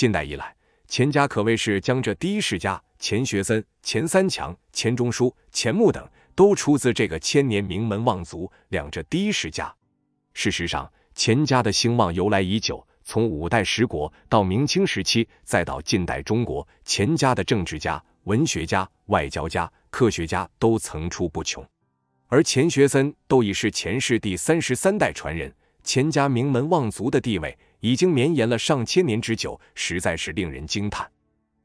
近代以来，钱家可谓是江浙第一世家。钱学森、钱三强、钱钟书、钱穆等都出自这个千年名门望族。两浙第一世家。事实上，钱家的兴旺由来已久，从五代十国到明清时期，再到近代中国，钱家的政治家、文学家、外交家、科学家都层出不穷。而钱学森都已是钱氏第三十三代传人，钱家名门望族的地位。已经绵延了上千年之久，实在是令人惊叹。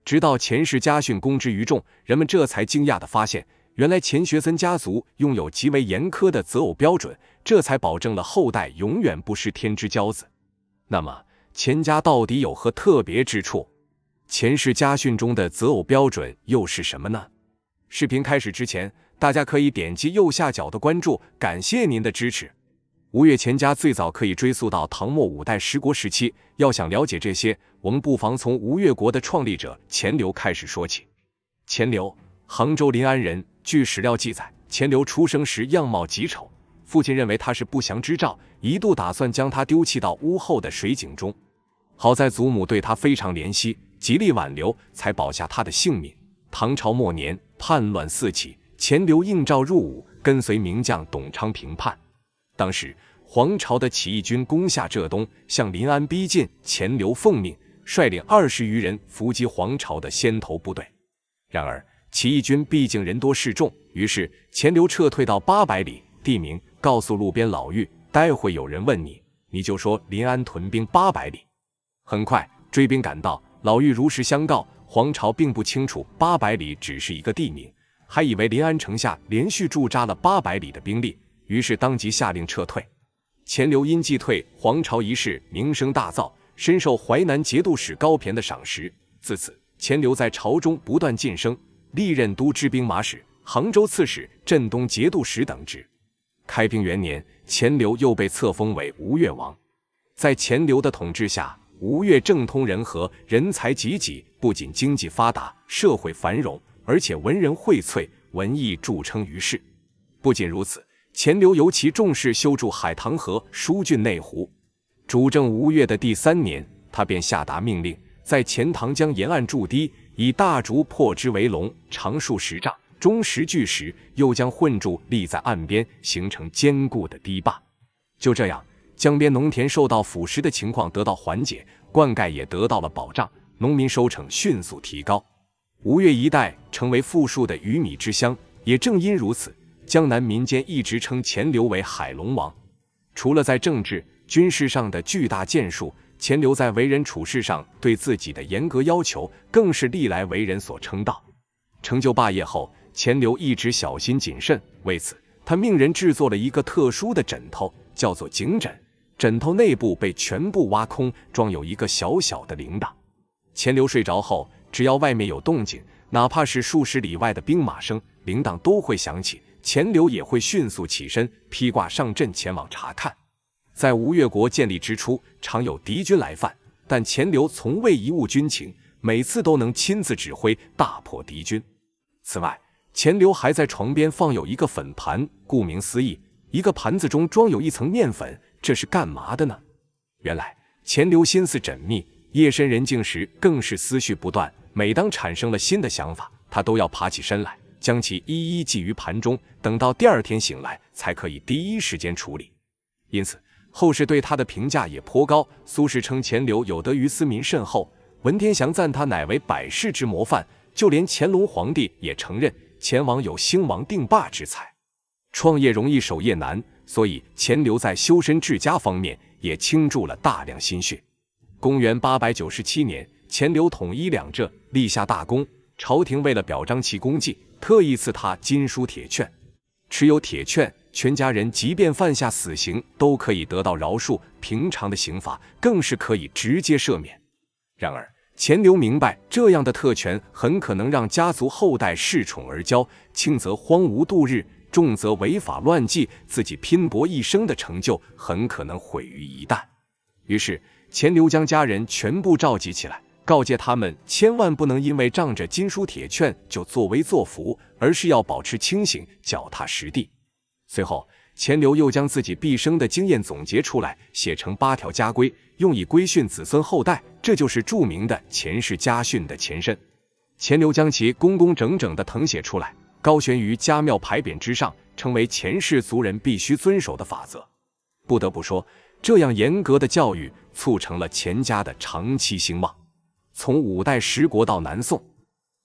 直到钱氏家训公之于众，人们这才惊讶地发现，原来钱学森家族拥有极为严苛的择偶标准，这才保证了后代永远不失天之骄子。那么，钱家到底有何特别之处？钱氏家训中的择偶标准又是什么呢？视频开始之前，大家可以点击右下角的关注，感谢您的支持。吴越钱家最早可以追溯到唐末五代十国时期。要想了解这些，我们不妨从吴越国的创立者钱镠开始说起。钱镠，杭州临安人。据史料记载，钱镠出生时样貌极丑，父亲认为他是不祥之兆，一度打算将他丢弃到屋后的水井中。好在祖母对他非常怜惜，极力挽留，才保下他的性命。唐朝末年，叛乱四起，钱镠应召入伍，跟随名将董昌平叛。当时。皇朝的起义军攻下浙东，向临安逼近。钱镠奉命率领二十余人伏击皇朝的先头部队。然而起义军毕竟人多势众，于是钱镠撤退到八百里地名，告诉路边老妪：“待会有人问你，你就说临安屯兵八百里。”很快追兵赶到，老妪如实相告。皇朝并不清楚八百里只是一个地名，还以为临安城下连续驻扎了八百里的兵力，于是当即下令撤退。钱镠因继退皇朝一事名声大噪，深受淮南节度使高骈的赏识。自此，钱镠在朝中不断晋升，历任都知兵马使、杭州刺史、镇东节度使等职。开平元年，钱镠又被册封为吴越王。在钱镠的统治下，吴越政通人和，人才济济，不仅经济发达、社会繁荣，而且文人荟萃，文艺著称于世。不仅如此。钱镠尤其重视修筑海塘河、疏浚内湖。主政吴越的第三年，他便下达命令，在钱塘江沿岸筑堤，以大竹破之为龙，长数十丈，中实巨石，又将混筑立在岸边，形成坚固的堤坝。就这样，江边农田受到腐蚀的情况得到缓解，灌溉也得到了保障，农民收成迅速提高，吴越一带成为富庶的鱼米之乡。也正因如此。江南民间一直称钱镠为海龙王。除了在政治军事上的巨大建树，钱镠在为人处事上对自己的严格要求，更是历来为人所称道。成就霸业后，钱镠一直小心谨慎。为此，他命人制作了一个特殊的枕头，叫做警枕。枕头内部被全部挖空，装有一个小小的铃铛。钱镠睡着后，只要外面有动静，哪怕是数十里外的兵马声，铃铛都会响起。钱镠也会迅速起身，披挂上阵，前往查看。在吴越国建立之初，常有敌军来犯，但钱镠从未贻误军情，每次都能亲自指挥，大破敌军。此外，钱镠还在床边放有一个粉盘，顾名思义，一个盘子中装有一层面粉，这是干嘛的呢？原来，钱镠心思缜密，夜深人静时更是思绪不断。每当产生了新的想法，他都要爬起身来。将其一一记于盘中，等到第二天醒来才可以第一时间处理。因此，后世对他的评价也颇高。苏轼称钱刘有德于斯民甚厚，文天祥赞他乃为百世之模范。就连乾隆皇帝也承认钱王有兴亡定霸之才。创业容易守业难，所以钱刘在修身治家方面也倾注了大量心血。公元八百九十七年，钱刘统一两浙，立下大功。朝廷为了表彰其功绩。特意赐他金书铁券，持有铁券，全家人即便犯下死刑都可以得到饶恕，平常的刑罚更是可以直接赦免。然而钱流明白，这样的特权很可能让家族后代恃宠而骄，轻则荒芜度日，重则违法乱纪，自己拼搏一生的成就很可能毁于一旦。于是钱流将家人全部召集起来。告诫他们千万不能因为仗着金书铁券就作威作福，而是要保持清醒，脚踏实地。随后，钱刘又将自己毕生的经验总结出来，写成八条家规，用以规训子孙后代。这就是著名的《钱氏家训》的前身。钱刘将其工工整整地誊写出来，高悬于家庙牌匾之上，成为钱氏族人必须遵守的法则。不得不说，这样严格的教育促成了钱家的长期兴旺。从五代十国到南宋，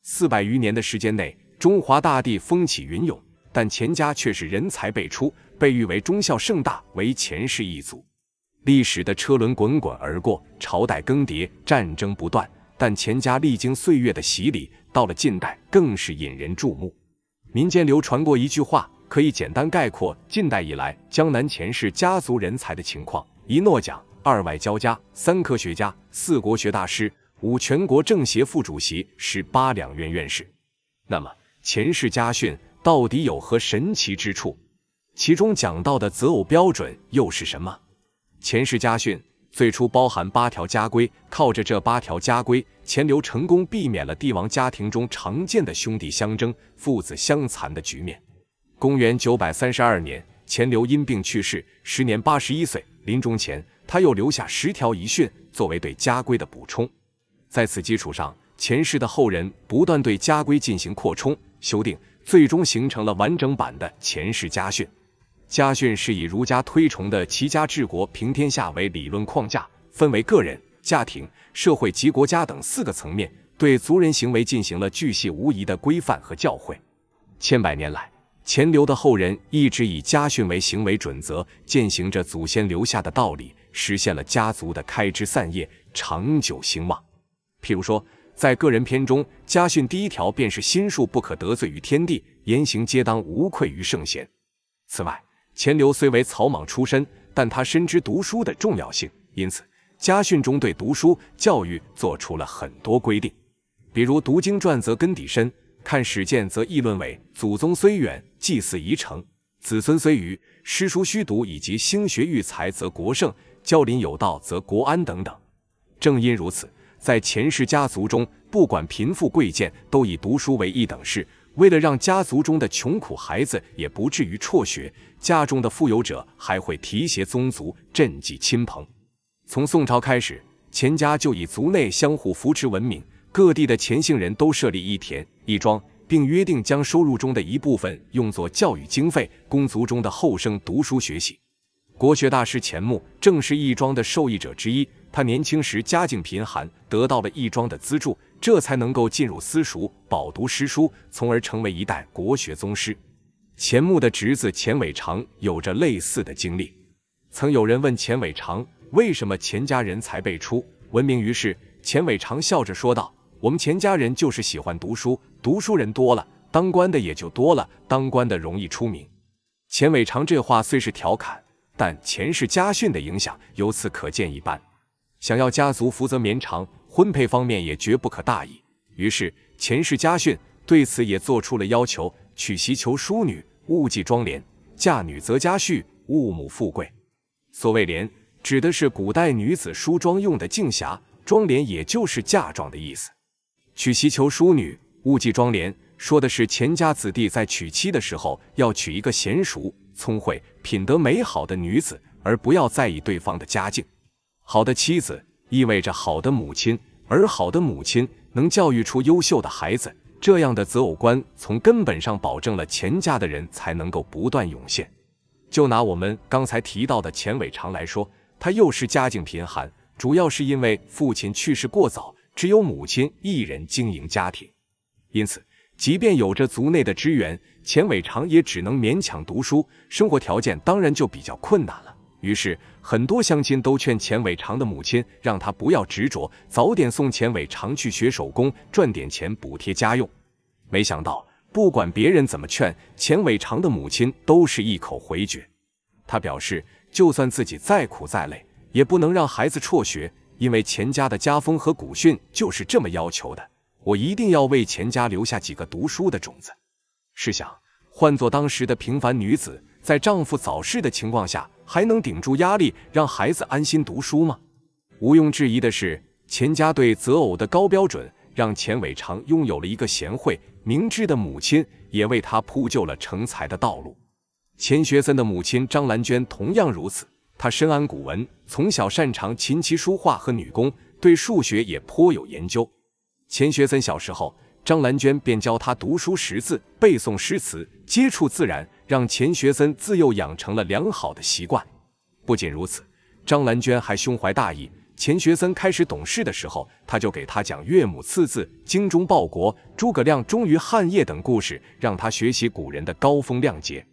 四百余年的时间内，中华大地风起云涌，但钱家却是人才辈出，被誉为忠孝盛大为钱氏一族。历史的车轮滚滚而过，朝代更迭，战争不断，但钱家历经岁月的洗礼，到了近代更是引人注目。民间流传过一句话，可以简单概括近代以来江南钱氏家族人才的情况：一诺奖，二外交家，三科学家，四国学大师。五，全国政协副主席，是八两院院士。那么钱氏家训到底有何神奇之处？其中讲到的择偶标准又是什么？钱氏家训最初包含八条家规，靠着这八条家规，钱镠成功避免了帝王家庭中常见的兄弟相争、父子相残的局面。公元九百三十二年，钱镠因病去世，时年八十一岁。临终前，他又留下十条遗训，作为对家规的补充。在此基础上，前世的后人不断对家规进行扩充、修订，最终形成了完整版的《前世家训》。家训是以儒家推崇的“齐家、治国、平天下”为理论框架，分为个人、家庭、社会及国家等四个层面，对族人行为进行了巨细无遗的规范和教诲。千百年来，钱镠的后人一直以家训为行为准则，践行着祖先留下的道理，实现了家族的开枝散叶、长久兴旺。譬如说，在个人篇中，家训第一条便是心术不可得罪于天地，言行皆当无愧于圣贤。此外，钱镠虽为草莽出身，但他深知读书的重要性，因此家训中对读书教育做出了很多规定，比如读经传则根底深，看史鉴则议论为祖宗虽远，祭祀宜诚；子孙虽愚，诗书须读；以及兴学育才则国盛，教邻有道则国安等等。正因如此。在钱氏家族中，不管贫富贵贱，都以读书为一等事。为了让家族中的穷苦孩子也不至于辍学，家中的富有者还会提携宗族、赈济亲朋。从宋朝开始，钱家就以族内相互扶持闻名。各地的钱姓人都设立义田、义庄，并约定将收入中的一部分用作教育经费，供族中的后生读书学习。国学大师钱穆正是义庄的受益者之一。他年轻时家境贫寒，得到了义庄的资助，这才能够进入私塾饱读诗书，从而成为一代国学宗师。钱穆的侄子钱伟长有着类似的经历。曾有人问钱伟长为什么钱家人才辈出，闻名于世。钱伟长笑着说道：“我们钱家人就是喜欢读书，读书人多了，当官的也就多了，当官的容易出名。”钱伟长这话虽是调侃，但钱氏家训的影响由此可见一斑。想要家族福泽绵长，婚配方面也绝不可大意。于是钱氏家训对此也做出了要求：娶媳求淑女，勿计妆奁；嫁女择佳婿，勿母富贵。所谓“奁”，指的是古代女子梳妆用的镜匣；“妆奁”也就是嫁妆的意思。娶媳求淑女，勿计妆奁，说的是钱家子弟在娶妻的时候要娶一个娴熟、聪慧、品德美好的女子，而不要在意对方的家境。好的妻子意味着好的母亲，而好的母亲能教育出优秀的孩子。这样的择偶观从根本上保证了钱家的人才能够不断涌现。就拿我们刚才提到的钱伟长来说，他幼时家境贫寒，主要是因为父亲去世过早，只有母亲一人经营家庭。因此，即便有着族内的支援，钱伟长也只能勉强读书，生活条件当然就比较困难了。于是，很多乡亲都劝钱伟长的母亲，让他不要执着，早点送钱伟长去学手工，赚点钱补贴家用。没想到，不管别人怎么劝，钱伟长的母亲都是一口回绝。他表示，就算自己再苦再累，也不能让孩子辍学，因为钱家的家风和古训就是这么要求的。我一定要为钱家留下几个读书的种子。试想，换做当时的平凡女子，在丈夫早逝的情况下，还能顶住压力，让孩子安心读书吗？毋庸置疑的是，钱家对择偶的高标准，让钱伟长拥有了一个贤惠明智的母亲，也为他铺就了成才的道路。钱学森的母亲张兰娟同样如此，她深谙古文，从小擅长琴棋书画和女工，对数学也颇有研究。钱学森小时候，张兰娟便教他读书识字、背诵诗词、接触自然。让钱学森自幼养成了良好的习惯。不仅如此，张兰娟还胸怀大义。钱学森开始懂事的时候，他就给他讲岳母刺字、精忠报国、诸葛亮忠于汉业等故事，让他学习古人的高风亮节。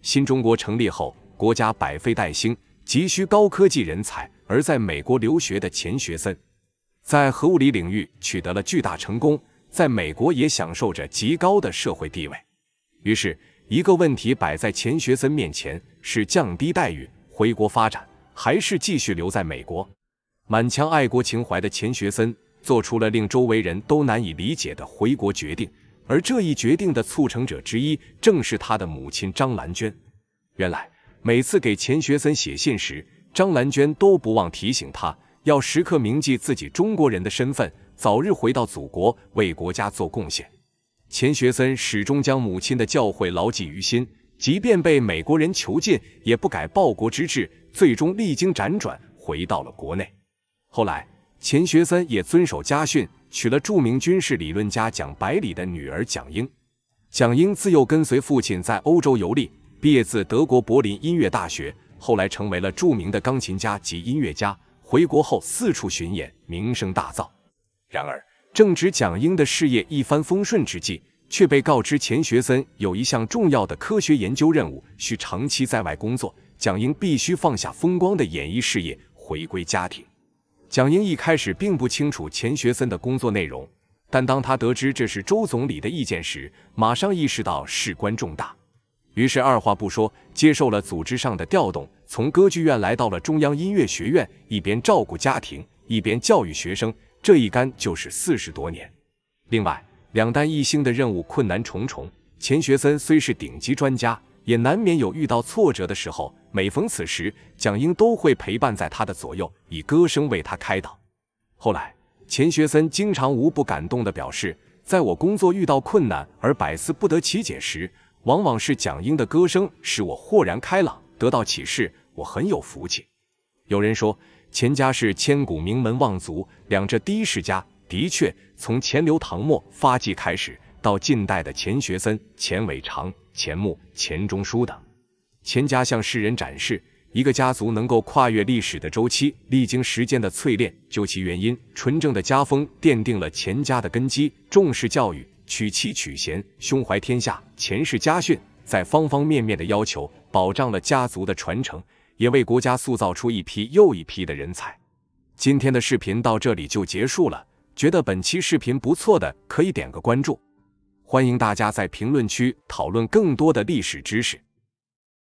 新中国成立后，国家百废待兴，急需高科技人才。而在美国留学的钱学森，在核物理领域取得了巨大成功，在美国也享受着极高的社会地位。于是。一个问题摆在钱学森面前：是降低待遇回国发展，还是继续留在美国？满腔爱国情怀的钱学森做出了令周围人都难以理解的回国决定。而这一决定的促成者之一，正是他的母亲张兰娟。原来，每次给钱学森写信时，张兰娟都不忘提醒他要时刻铭记自己中国人的身份，早日回到祖国，为国家做贡献。钱学森始终将母亲的教诲牢记于心，即便被美国人囚禁，也不改报国之志，最终历经辗转回到了国内。后来，钱学森也遵守家训，娶了著名军事理论家蒋百里的女儿蒋英。蒋英自幼跟随父亲在欧洲游历，毕业自德国柏林音乐大学，后来成为了著名的钢琴家及音乐家。回国后四处巡演，名声大噪。然而，正值蒋英的事业一帆风顺之际，却被告知钱学森有一项重要的科学研究任务需长期在外工作，蒋英必须放下风光的演艺事业，回归家庭。蒋英一开始并不清楚钱学森的工作内容，但当他得知这是周总理的意见时，马上意识到事关重大，于是二话不说，接受了组织上的调动，从歌剧院来到了中央音乐学院，一边照顾家庭，一边教育学生。这一干就是四十多年。另外，两弹一星的任务困难重重，钱学森虽是顶级专家，也难免有遇到挫折的时候。每逢此时，蒋英都会陪伴在他的左右，以歌声为他开导。后来，钱学森经常无不感动地表示，在我工作遇到困难而百思不得其解时，往往是蒋英的歌声使我豁然开朗，得到启示。我很有福气。有人说。钱家是千古名门望族，两浙第一世家。的确，从钱刘唐末发迹开始，到近代的钱学森、钱伟长、钱穆、钱钟书等，钱家向世人展示一个家族能够跨越历史的周期，历经时间的淬炼。究其原因，纯正的家风奠定了钱家的根基，重视教育，娶妻娶贤，胸怀天下。钱氏家训在方方面面的要求，保障了家族的传承。也为国家塑造出一批又一批的人才。今天的视频到这里就结束了，觉得本期视频不错的可以点个关注，欢迎大家在评论区讨论更多的历史知识。